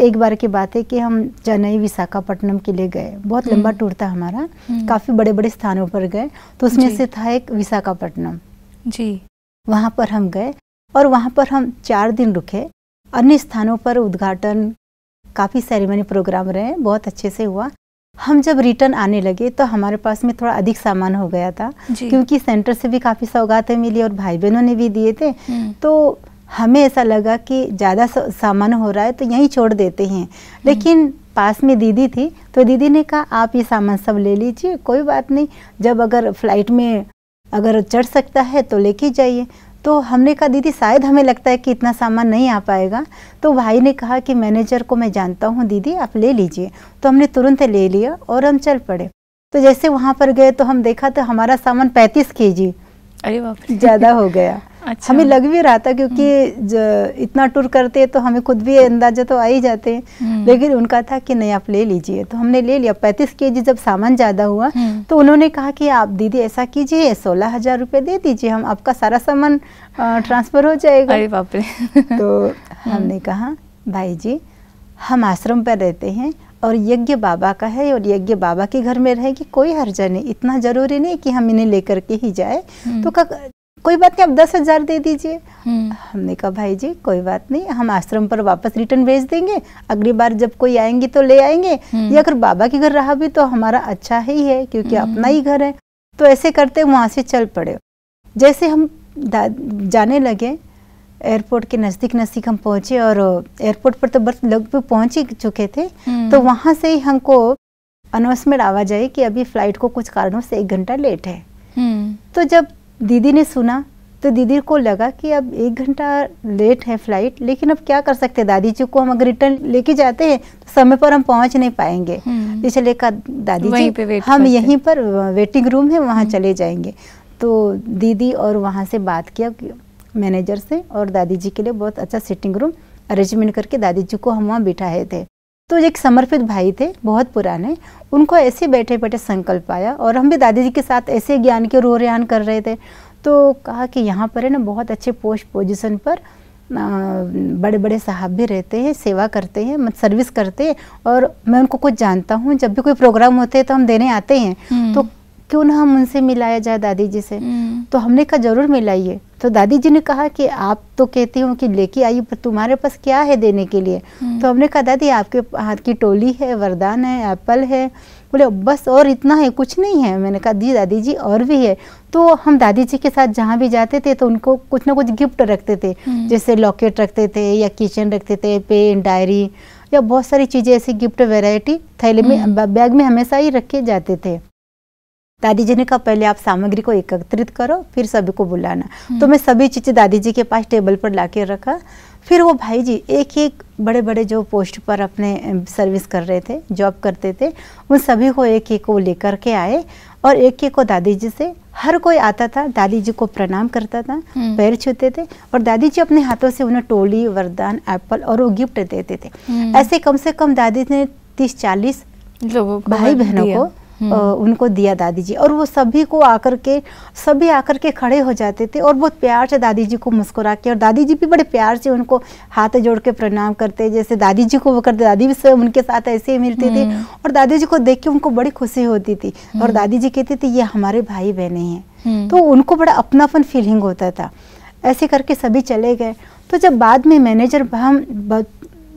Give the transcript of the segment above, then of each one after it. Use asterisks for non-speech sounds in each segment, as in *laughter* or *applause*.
एक बार की बात है कि हम चेन्नई विशाखापट्टनम के लिए गए बहुत लंबा हम्म। टूर था हमारा हम्म। काफ़ी बड़े बड़े स्थानों पर गए तो उसमें से था एक विशाखापट्टनम जी वहाँ पर हम गए और वहाँ पर हम चार दिन रुके अन्य स्थानों पर उद्घाटन काफ़ी सेरेमनी प्रोग्राम रहे बहुत अच्छे से हुआ हम जब रिटर्न आने लगे तो हमारे पास में थोड़ा अधिक सामान हो गया था क्योंकि सेंटर से भी काफ़ी सौगातें मिली और भाई बहनों ने भी दिए थे हम्म। तो हमें ऐसा लगा कि ज़्यादा सामान हो रहा है तो यहीं छोड़ देते हैं लेकिन पास में दीदी थी तो दीदी ने कहा आप ये सामान सब ले लीजिए कोई बात नहीं जब अगर फ्लाइट में अगर चढ़ सकता है तो लेके जाइए तो हमने कहा दीदी शायद हमें लगता है कि इतना सामान नहीं आ पाएगा तो भाई ने कहा कि मैनेजर को मैं जानता हूँ दीदी आप ले लीजिए तो हमने तुरंत ले लिया और हम चल पड़े तो जैसे वहाँ पर गए तो हम देखा तो हमारा सामान पैंतीस के जी ज़्यादा हो गया *laughs* अच्छा। हमें लग भी रहा था क्योंकि हम्म। इतना टूर करते हैं तो हमें खुद भी अंदाजा तो आ ही जाते हैं हम्म। लेकिन उनका था कि नहीं आप ले लीजिए तो हमने ले लिया पैंतीस के जी जब सामान ज़्यादा हुआ हम्म। तो उन्होंने कहा कि आप दीदी ऐसा कीजिए सोलह हज़ार रुपये दे दीजिए हम आपका सारा सामान ट्रांसफ़र हो जाएगा अरे बाप रे *laughs* तो हमने कहा भाई जी हम आश्रम पर रहते हैं और यज्ञ बाबा का है और यज्ञ बाबा के घर में रहेगी कोई हर्जा नहीं इतना ज़रूरी नहीं कि हम इन्हें लेकर के ही जाए तो कोई बात नहीं आप दस हजार दे दीजिए हम्म। हमने कहा भाई जी कोई बात नहीं हम आश्रम पर वापस रिटर्न भेज देंगे अगली बार जब कोई आएंगे तो ले आएंगे हम्म। या अगर बाबा के घर रहा भी तो हमारा अच्छा ही है क्योंकि हम्म। अपना ही घर है तो ऐसे करते वहां से चल पड़े जैसे हम जाने लगे एयरपोर्ट के नज़दीक नज़दीक हम पहुंचे और एयरपोर्ट पर तो बस भी पहुंच ही चुके थे तो वहां से ही हमको अनाउंसमेंट आवाज आई कि अभी फ्लाइट को कुछ कारणों से एक घंटा लेट है तो जब दीदी ने सुना तो दीदी को लगा कि अब एक घंटा लेट है फ्लाइट लेकिन अब क्या कर सकते दादी जी को हम अगर रिटर्न लेके जाते हैं तो समय पर हम पहुंच नहीं पाएंगे इसलिए हम्म। कहा दादी जी पे हम यहीं पर वेटिंग रूम है वहाँ हम्म। चले जाएंगे तो दीदी और वहाँ से बात किया मैनेजर से और दादी जी के लिए बहुत अच्छा सिटिंग रूम अरेंजमेंट करके दादी जी को हम वहाँ बिठाए थे तो एक समर्पित भाई थे बहुत पुराने उनको ऐसे बैठे बैठे संकल्प आया और हम भी दादी जी के साथ ऐसे ज्ञान के रोह कर रहे थे तो कहा कि यहाँ पर है ना बहुत अच्छे पोस्ट पोजिशन पर बड़े बड़े साहब भी रहते हैं सेवा करते हैं मत सर्विस करते हैं और मैं उनको कुछ जानता हूँ जब भी कोई प्रोग्राम होते हैं तो हम देने आते हैं क्यों ना हम उनसे मिलाया जाए दादी जी से हम्म। तो हमने कहा जरूर मिलाइए तो दादी जी ने कहा कि आप तो कहती हो कि लेके आई पर तुम्हारे पास क्या है देने के लिए हम्म। तो हमने कहा दादी आपके हाथ की टोली है वरदान है एप्पल है बोले बस और इतना है कुछ नहीं है मैंने कहा दी दादी जी और भी है तो हम दादी जी के साथ जहाँ भी जाते थे तो उनको कुछ ना कुछ गिफ्ट रखते थे हम्म। जैसे लॉकेट रखते थे या किचन रखते थे पेन डायरी या बहुत सारी चीज़ें ऐसी गिफ्ट वेराइटी थैले में बैग में हमेशा ही रखे जाते थे दादी जी ने कहा पहले आप सामग्री को एकत्रित करो फिर सभी को बुलाना हम्म। तो मैं सभी चीज़ें दादी जी के पास टेबल पर ला रखा फिर वो भाई जी एक एक बड़े बड़े जो पोस्ट पर अपने सर्विस कर रहे थे जॉब करते थे उन सभी को एक एक को लेकर के आए और एक एक को दादी जी से हर कोई आता था दादी जी को प्रणाम करता था हम्म। पैर छूते थे और दादी जी अपने हाथों से उन्हें टोली वरदान एप्पल और वो गिफ्ट देते थे हम्म। ऐसे कम से कम दादी ने तीस चालीस लोगों भाई बहनों को हम्म। उनको दिया दादी जी और वो सभी को आकर के सभी आकर के खड़े हो जाते थे और बहुत प्यार से दादी जी को मुस्कुरा के और दादी जी भी बड़े प्यार से उनको हाथ जोड़ के प्रणाम करते जैसे दादी जी को वो करते दादी भी स्वयं उनके साथ ऐसे ही मिलते थे हम्म। और दादी जी को देख के उनको बड़ी खुशी होती थी और हम्म। दादी जी कहती थी ये हमारे भाई बहने हैं तो उनको बड़ा अपनापन फीलिंग होता था ऐसे करके सभी चले गए तो जब बाद में मैनेजर हम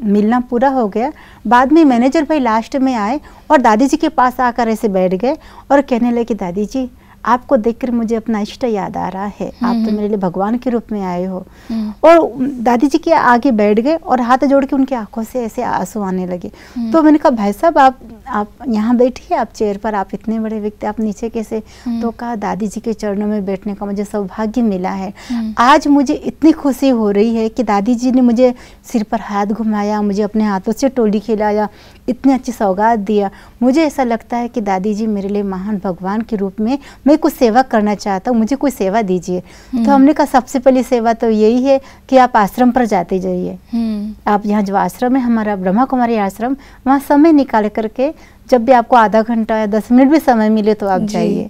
मिलना पूरा हो गया बाद में मैनेजर भाई लास्ट में आए और दादी जी के पास आकर ऐसे बैठ गए और कहने लगे कि दादी जी आपको देखकर मुझे अपना इष्ट याद आ रहा है आप तो हम्म। मेरे लिए भगवान के रूप में आए हो हम्म। और दादी जी के आगे बैठ गए और हाथ जोड़ के उनकी आंखों से ऐसे आंसू आने लगे हम्म। तो मैंने कहा भाई साहब आप आप यहाँ बैठिए आप चेयर पर आप इतने बड़े व्यक्ति आप नीचे कैसे हम्म। तो कहा दादी जी के चरणों में बैठने का मुझे सौभाग्य मिला है हम्म। आज मुझे इतनी खुशी हो रही है कि दादी जी ने मुझे सिर पर हाथ घुमाया मुझे अपने हाथों से टोली खिलाया इतनी अच्छी सौगात दिया मुझे ऐसा लगता है कि दादी जी मेरे लिए महान भगवान के रूप में मैं कुछ सेवा करना चाहता हूँ मुझे कोई सेवा दीजिए तो हम्म। हमने कहा सबसे पहली सेवा तो यही है कि आप आश्रम पर जाते जाइए आप यहाँ जो आश्रम है हमारा ब्रह्मा कुमारी आश्रम वहाँ समय निकाल करके जब भी आपको आधा घंटा या दस मिनट भी समय मिले तो आप जाइए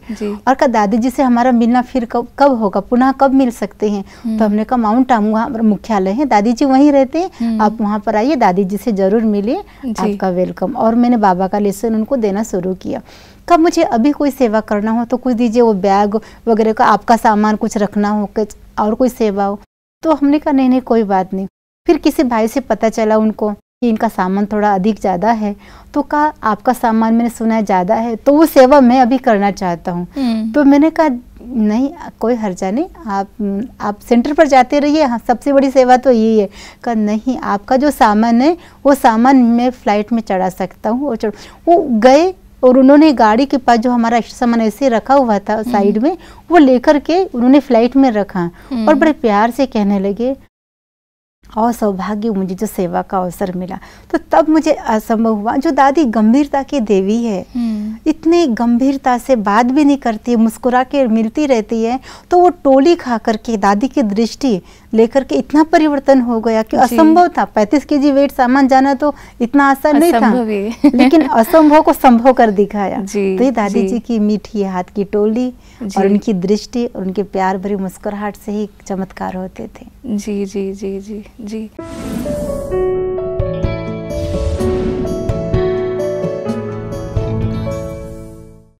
और कहा दादी जी से हमारा मिलना फिर कब कब होगा पुनः कब मिल सकते हैं तो हम्म। हमने कहा माउंट आमू हमारा मुख्यालय है दादी जी वहीं रहते हैं हम्म। आप वहाँ पर आइए दादी जी से ज़रूर मिलिए आपका वेलकम और मैंने बाबा का लेसन उनको देना शुरू किया कब मुझे अभी कोई सेवा करना हो तो कुछ दीजिए वो बैग वगैरह का आपका सामान कुछ रखना हो और कोई सेवा हो तो हमने कहा नहीं नहीं कोई बात नहीं फिर किसी भाई से पता चला उनको कि इनका सामान थोड़ा अधिक ज़्यादा है तो कहा आपका सामान मैंने सुना है ज़्यादा है तो वो सेवा मैं अभी करना चाहता हूँ हम्म। तो मैंने कहा नहीं कोई हर्जा नहीं आप आप सेंटर पर जाते रहिए हाँ सबसे बड़ी सेवा तो यही है कहा नहीं आपका जो सामान है वो सामान मैं फ़्लाइट में चढ़ा सकता हूँ और चढ़ वो गए और उन्होंने गाड़ी के पास जो हमारा सामान ऐसे रखा हुआ था हम्म। साइड में वो लेकर के उन्होंने फ्लाइट में रखा हम्म। और बड़े प्यार से कहने लगे और सौभाग्य मुझे जो सेवा का अवसर मिला तो तब मुझे असंभव हुआ जो दादी गंभीरता की देवी है हम्म। इतने गंभीरता से बात भी नहीं करती मुस्कुरा के मिलती रहती है तो वो टोली खा करके दादी की दृष्टि लेकर के इतना परिवर्तन हो गया कि असंभव था 35 केजी वेट सामान जाना तो इतना आसान नहीं था *laughs* लेकिन असंभव को संभव कर दिखाया तो ये दादी जी, जी की मीठी हाथ की टोली और उनकी दृष्टि और उनके प्यार भरी मुस्कुराहट से ही चमत्कार होते थे जी जी जी जी जी